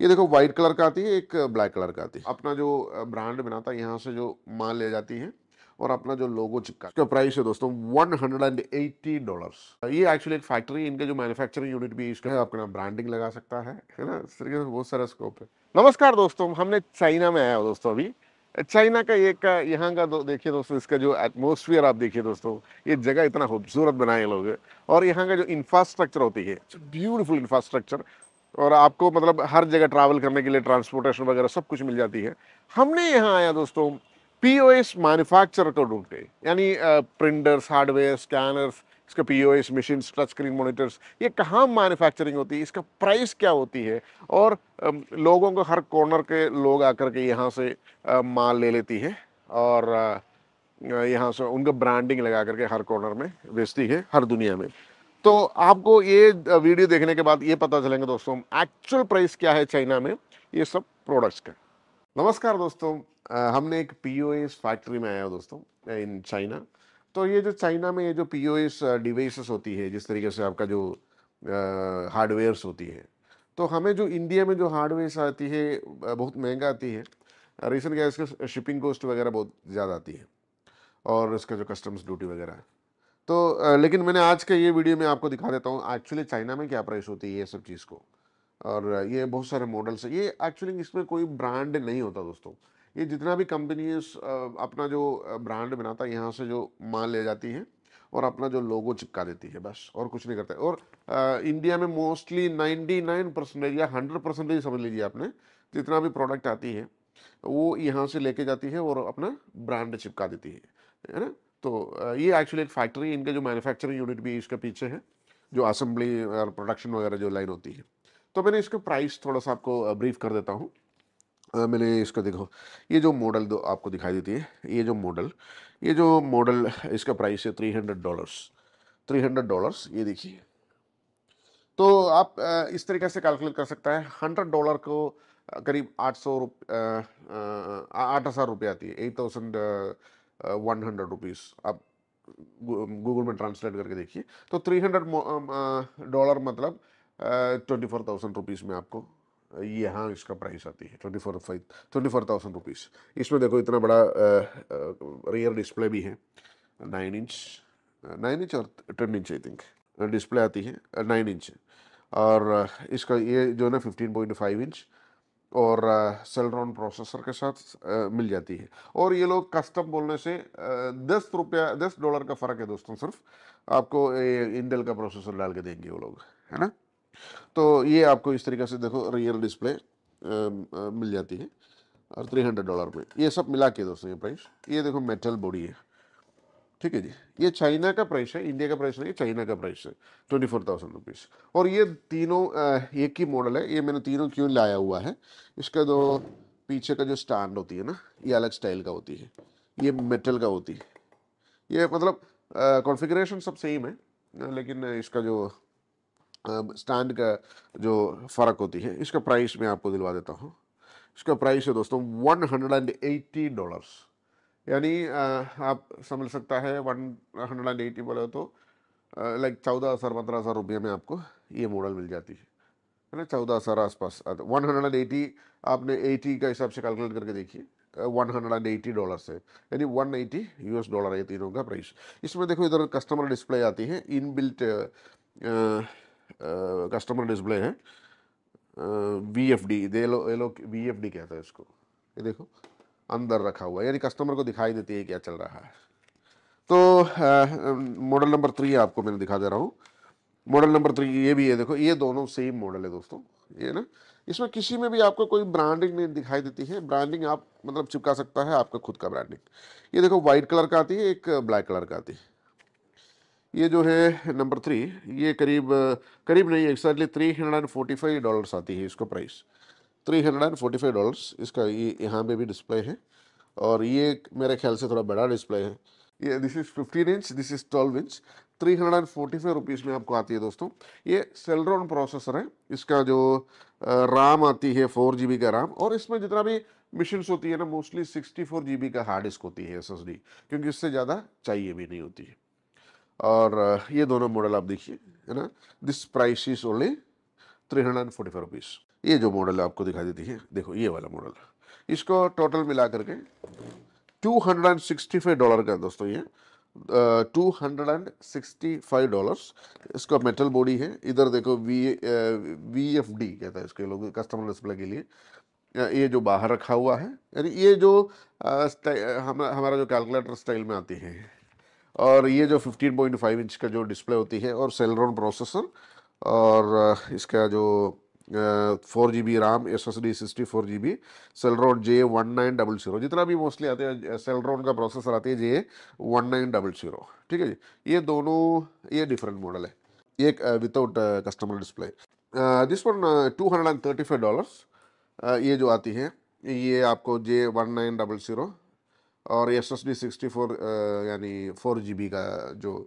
ये देखो white colour का आती है एक ब्लैक कलर का आती है अपना जो ब्रांड बनाता है यहाँ से जो माल ले जाती है और अपना जो लोगो चिपका इसका प्राइस है दोस्तों 180 डॉलर्स ये एक्चुअली एक फैक्ट्री इनके जो मैन्युफैक्चरिंग यूनिट भी इसका है अपना ब्रांडिंग लगा सकता है है ना इस बहुत सारा स्कोप है नमस्कार दोस्तों हमने चाइना में आया हो दोस्तों अभी चाइना का एक यहाँ का दो देखिए दोस्तों इसका जो एटमोसफियर आप देखिए दोस्तों ये जगह इतना खूबसूरत बनाए लोग और यहाँ का जो इंफ्रास्ट्रक्चर होती है ब्यूटीफुल इंफ्रास्ट्रक्चर और आपको मतलब हर जगह ट्रैवल करने के लिए ट्रांसपोर्टेशन वगैरह सब कुछ मिल जाती है हमने यहाँ आया दोस्तों पी ओ एस मैनुफैक्चर को ढूंढते यानी प्रिंटर्स हार्डवेयर स्कैनर्स इसका P O S machine touch screen monitors ये कहाँ मैन्युफैक्चरिंग होती है इसका प्राइस क्या होती है और लोगों को हर कॉर्नर के लोग आकर के यहाँ से माल ले लेती है और यहाँ से उनका ब्रांडिंग लगा करके हर कॉर्नर में बेचती है हर दुनिया में तो आपको ये वीडियो देखने के बाद ये पता चलेंगे दोस्तों एक्चुअल प्राइस क्या है चाइना में ये सब प्रोडक्ट्स का नमस्कार दोस्तों हमने एक पी फैक्ट्री में आया दोस्तों इन चाइना तो ये जो चाइना में ये जो पी ओ डिवाइसेस होती है जिस तरीके से आपका जो हार्डवेयर्स होती है तो हमें जो इंडिया में जो हार्डवेयर्स आती है बहुत महंगा आती है रिसेंट क्या है इसका शिपिंग कॉस्ट वगैरह बहुत ज़्यादा आती है और इसका जो कस्टम्स ड्यूटी वगैरह है तो लेकिन मैंने आज के ये वीडियो में आपको दिखा देता हूँ एक्चुअली चाइना में क्या प्राइस होती है ये सब चीज़ को और ये बहुत सारे मॉडल्स है ये एक्चुअली इसमें कोई ब्रांड नहीं होता दोस्तों ये जितना भी कंपनी अपना जो ब्रांड बनाता है यहाँ से जो माल ले जाती है और अपना जो लोगो चिपका देती है बस और कुछ नहीं करता और आ, इंडिया में मोस्टली 99 परसेंटेज या 100 परसेंटेज समझ लीजिए आपने जितना भी प्रोडक्ट आती है वो यहाँ से लेके जाती है और अपना ब्रांड चिपका देती है है ना तो ये एक्चुअली एक फैक्ट्री इनके जो मैन्युफैक्चरिंग यूनिट भी इसके पीछे है जो असम्बली और प्रोडक्शन वगैरह जो लाइन होती है तो मैंने इसका प्राइस थोड़ा सा आपको ब्रीफ कर देता हूँ मैंने इसका देखो ये जो मॉडल दो आपको दिखाई देती है ये जो मॉडल ये जो मॉडल इसका प्राइस है three hundred dollars three hundred dollars ये देखिए तो आप इस तरीके से कैलकुलेट कर सकता है हंड्रेड डॉलर को करीब आठ सौ रुप आठ हज़ार रुपये आती है eight thousand one hundred rupees आप गूगल में ट्रांसलेट करके देखिए तो थ्री हंड्रेड डॉलर मतलब ट्वेंटी फोर थाउजेंड रुपीज़ में आपको यहाँ इसका प्राइस आती है twenty four five twenty four thousand rupees इसमें देखो इतना बड़ा रियर डिस्प्ले भी है नाइन इंच नाइन इंच और ten inch I think display आती है नाइन इंच और इसका ये जो है ना फिफ्टीन पॉइंट फाइव इंच और सेलरॉन प्रोसेसर के साथ मिल जाती है और ये लोग कस्टम बोलने से दस रुपया दस डॉलर का फ़र्क है दोस्तों सिर्फ आपको इंडल का प्रोसेसर डाल के देंगे वो लोग है ना तो ये आपको इस तरीके से देखो रियल डिस्प्ले मिल जाती है और थ्री हंड्रेड डॉलर में ये सब मिला के दोस्तों ये प्राइस ये देखो मेटल बॉडी है ठीक है जी ये चाइना का प्राइस है इंडिया का प्राइस नहीं चाइना का प्राइस है ट्वेंटी फोर थाउजेंड रुपीज़ और ये तीनों एक ही मॉडल है ये मैंने तीनों क्यों लाया हुआ है इसका जो पीछे का जो स्टैंड होती है ना ये अलग स्टाइल का होती है ये मेटल का होती है ये मतलब कॉन्फ़िगरेशन सब सेम है लेकिन इसका जो स्टैंड का जो फ़र्क होती है इसका प्राइस मैं आपको दिलवा देता हूँ इसका प्राइस है दोस्तों one hundred and eighty dollars यानी आप समझ सकता है वन हंड्रेड एंड एटी बोले तो लाइक चौदह हज़ार पंद्रह हज़ार रुपये में आपको ये मॉडल मिल जाती है है ना चौदह हज़ार आसपास तो वन हंड्रेड एंड एटी आपने एटी का हिसाब से कैलकुलेट करके देखिए one hundred and eighty dollar से यानी one eighty U S dollar है तीनों का प्राइस इसमें देखो इधर कस्टमर डिस्प्ले आती है इन बिल्ट कस्टमर डिस्प्ले है वी एफ डी ये वी एफ डी कहता है इसको ये देखो अंदर रखा हुआ है यानी कस्टमर को दिखाई देती है क्या चल रहा है तो मॉडल नंबर थ्री आपको मैंने दिखा दे रहा हूँ मॉडल नंबर थ्री ये भी है देखो ये दोनों सेम मॉडल है दोस्तों ये ना इसमें किसी में भी आपको कोई ब्रांडिंग नहीं दिखाई देती है ब्रांडिंग आप मतलब चिपका सकता है आपका खुद का ब्रांडिंग ये देखो वाइट कलर का आती है एक ब्लैक कलर का आती है ये जो है नंबर थ्री ये करीब करीब नहीं exactly three hundred and forty five dollars आती है इसको price three hundred and forty five dollars इसका ये यहाँ पे भी डिस्प्ले है और ये मेरे ख्याल से थोड़ा बड़ा डिस्प्ले है ये this is fifteen inch this is twelve inch three hundred and forty five rupees में आपको आती है दोस्तों ये सेलरॉन प्रोसेसर है इसका जो राम आती है फोर जी बी का राम और इसमें जितना भी मिशन होती है ना mostly sixty four G B का हार्ड डिस्क होती है एस एस डी क्योंकि इससे ज़्यादा चाहिए भी नहीं होती है और ये दोनों मॉडल आप देखिए है ना this price is only three hundred and forty five rupees ये जो मॉडल है आपको दिखा देती है देखो ये वाला मॉडल इसको टोटल मिला करके two hundred and sixty five dollar का दोस्तों ये two hundred and sixty five dollars इसका मेटल बॉडी है इधर देखो वी वी एफ डी कहता है इसके लोग कस्टमर डिस्प्ले के लिए ये जो बाहर रखा हुआ है यानी ये जो हम हमारा जो कैलकुलेटर स्टाइल में आती है और ये जो 15.5 इंच का जो डिस्प्ले होती है और सेलरॉन प्रोसेसर और इसका जो four G B RAM S S D sixty four G B Celeron J one nine double zero जितना भी मोस्टली आते हैं सेलरोन का प्रोसेसर आते हैं J one nine double zero ठीक है जी ये दोनों ये डिफरेंट मॉडल है एक without customer display this one two hundred and thirty five dollars ये जो आती है ये आपको J one nine double zero और S S D sixty four यानी फोर जी बी का जो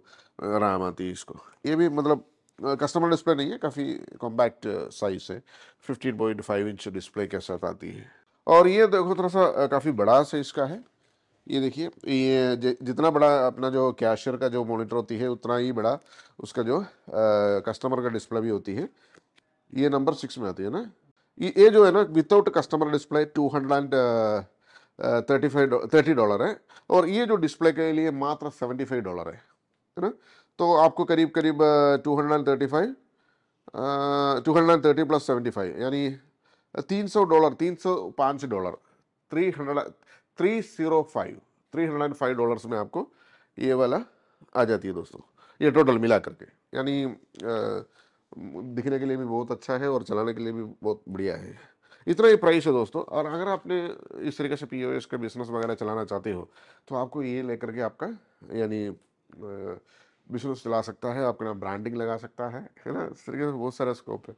रैम आती है इसको ये भी मतलब कस्टमर uh, डिस्प्ले नहीं है काफ़ी कॉम्पैक्ट साइज़ है फाइव इंच डिस्प्ले के साथ आती है और ये देखो थोड़ा सा uh, काफ़ी बड़ा साइज़ का है ये देखिए ये जितना बड़ा अपना जो कैशर का जो मॉनिटर होती है उतना ही बड़ा उसका जो आ, uh, कस्टमर का डिस्प्ले भी होती है ये नंबर सिक्स में आती है ना ये, जो है ना without customer display two hundred and thirty five thirty dollar है और ये जो डिस्प्ले के लिए मात्र सेवेंटी फाइव डॉलर है है ना तो आपको करीब करीब two hundred and thirty five two hundred and thirty plus seventy five यानी तीन सौ डॉलर तीन सौ पाँच dollar three hundred three zero five three hundred and five dollars में आपको ये वाला आ जाती है दोस्तों ये टोटल मिला करके यानी दिखने के लिए भी बहुत अच्छा है और चलाने के लिए भी बहुत बढ़िया है इतना ही प्राइस है दोस्तों और अगर आपने इस तरीके से पी का बिज़नेस वगैरह चलाना चाहते हो तो आपको ये लेकर के आपका यानी बिजनेस चला सकता है आपका नाम ब्रांडिंग लगा सकता है है ना इस तरीके से बहुत सारा स्कोप है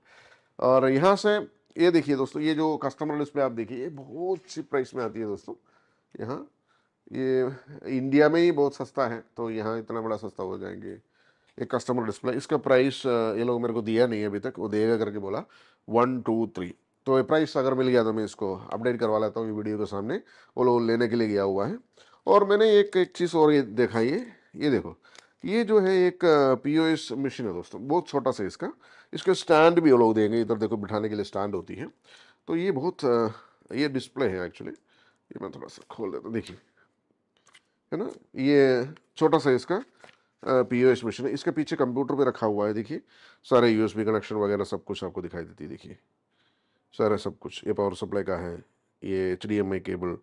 और यहाँ से ये देखिए दोस्तों ये जो कस्टमर लिस्ट में आप देखिए ये बहुत सी प्राइस में आती है दोस्तों यहाँ ये इंडिया में ही बहुत सस्ता है तो यहाँ इतना बड़ा सस्ता हो जाएंगे एक कस्टमर डिस्प्ले इसका प्राइस ये लोग मेरे को दिया नहीं है अभी तक वो देगा करके बोला वन टू थ्री तो ये प्राइस अगर मिल गया तो मैं इसको अपडेट करवा लेता हूँ वीडियो के सामने वो लोग लेने के लिए गया हुआ है और मैंने एक एक चीज़ और ये देखा ये ये देखो ये जो है एक पी ओ एस मशीन है दोस्तों बहुत छोटा सा इसका इसके स्टैंड भी वो लोग देंगे इधर देखो बिठाने के लिए स्टैंड होती है तो ये बहुत ये डिस्प्ले है एक्चुअली ये मैं थोड़ा सा खोल देता हूँ देखिए है ना ये छोटा सा इसका पी ओ एस मशीन है इसके पीछे कंप्यूटर पे रखा हुआ है देखिए सारे यू एस बी कनेक्शन वगैरह सब कुछ आपको दिखाई देती है देखिए सारा सब कुछ ये पावर सप्लाई का है ये H D M I cable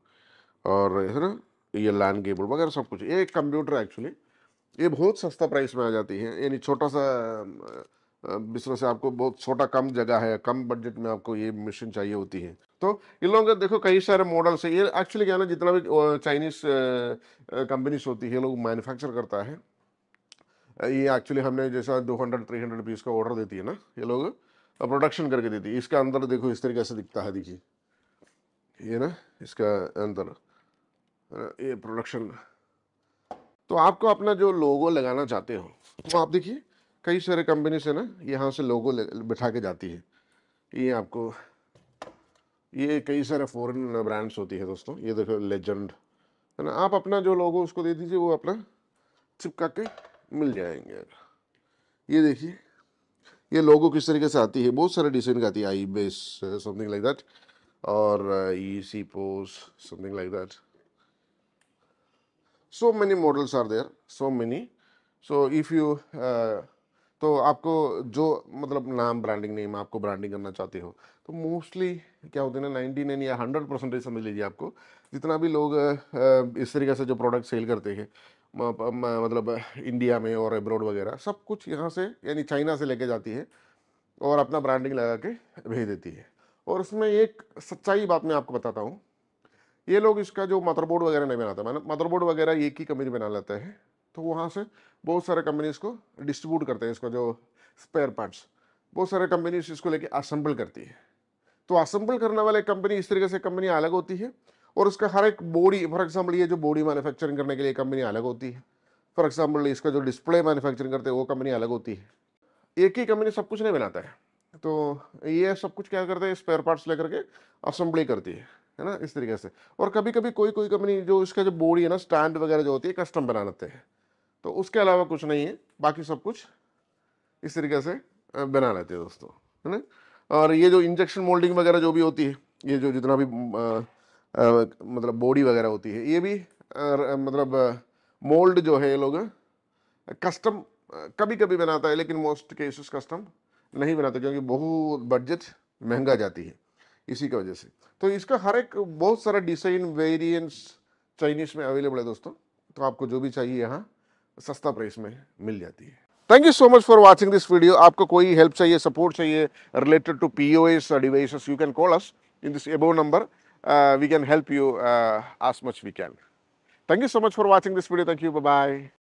और है ना ये लैंड केबल वगैरह सब कुछ ये कंप्यूटर एक्चुअली ये बहुत सस्ता प्राइस में आ जाती है यानी छोटा सा बिजनेस से आपको बहुत छोटा कम जगह है कम बजट में आपको ये मशीन चाहिए होती है तो इन लोगों के देखो कई सारे मॉडल्स है ये एक्चुअली क्या ना जितना भी चाइनीज कंपनीज होती है लोग मैन्युफैक्चर करता है ये एक्चुअली हमने जैसा 200 300 पीस का ऑर्डर देती है ना ये लोग प्रोडक्शन करके देती है इसका अंदर देखो इस तरीके से दिखता है देखिए ये ना इसका अंदर ये प्रोडक्शन तो आपको अपना जो लोगो लगाना चाहते हो वो आप देखिए कई सारे कंपनी से ना यहाँ से लोगो बिठा के जाती है ये आपको ये कई सारे फॉरेन ब्रांड्स होती है दोस्तों ये देखो लेजेंड है ना आप अपना जो लोगो उसको दे दीजिए वो अपना चिपका के मिल जाएंगे ये देखिए ये लोगो किस तरीके से आती है बहुत सारे डिजाइन की आती है I base something like that और E C pos something like that so many models are there so many so if you तो आपको जो मतलब नाम ब्रांडिंग नेम आपको ब्रांडिंग करना चाहते हो तो मोस्टली क्या होते हैं ना नाइन्टी नाइन या हंड्रेड परसेंटेज समझ लीजिए आपको जितना भी लोग uh, इस तरीके से जो प्रोडक्ट सेल करते हैं मतलब इंडिया में और अब्रॉड वगैरह सब कुछ यहाँ से यानी चाइना से लेके जाती है और अपना ब्रांडिंग लगा के भेज देती है और उसमें एक सच्चाई बात मैं आपको बताता हूँ ये लोग इसका जो मदरबोर्ड वगैरह नहीं बनाते मैंने मदरबोर्ड वगैरह एक ही कंपनी बना लेते हैं तो वहाँ से बहुत सारे कंपनीज को डिस्ट्रीब्यूट करते हैं इसका जो स्पेयर पार्ट्स बहुत सारे कंपनीज इसको लेके असम्बल करती है तो असम्बल करने वाले कंपनी इस तरीके से कंपनी अलग होती है और उसका हर एक बॉडी फॉर एग्जाम्पल ये जो बॉडी मैन्युफैक्चरिंग करने के लिए कंपनी अलग होती है फॉर एग्जाम्पल इसका जो डिस्प्ले मैन्युफैक्चरिंग करते हैं वो कंपनी अलग होती है एक ही कंपनी सब कुछ नहीं बनाता है तो ये सब कुछ क्या करते हैं स्पेयर पार्ट्स लेकर के असम्बली करती है है ना इस तरीके से और कभी कभी कोई कोई कंपनी जो इसका जो बोर्ड है ना स्टैंड वगैरह जो होती है कस्टम बना लेते हैं तो उसके अलावा कुछ नहीं है बाकी सब कुछ इस तरीके से बना लेते हैं दोस्तों है ना और ये जो इंजेक्शन मोल्डिंग वगैरह जो भी होती है ये जो जितना भी आ, आ, मतलब बॉडी वगैरह होती है ये भी आ, मतलब मोल्ड जो है ये लोग कस्टम कभी कभी बनाता है लेकिन मोस्ट केसेस कस्टम नहीं बनाते क्योंकि बहुत बजट महंगा जाती है इसी की वजह से तो इसका हर एक बहुत सारा डिज़ाइन वेरिएंट्स चाइनीज़ में अवेलेबल है दोस्तों तो आपको जो भी चाहिए यहाँ सस्ता प्राइस में मिल जाती है thank you so much for watching this video आपको कोई हेल्प चाहिए सपोर्ट चाहिए related to P O S devices you can call us in this above number we can help you as much we can thank you so much for watching this video thank you bye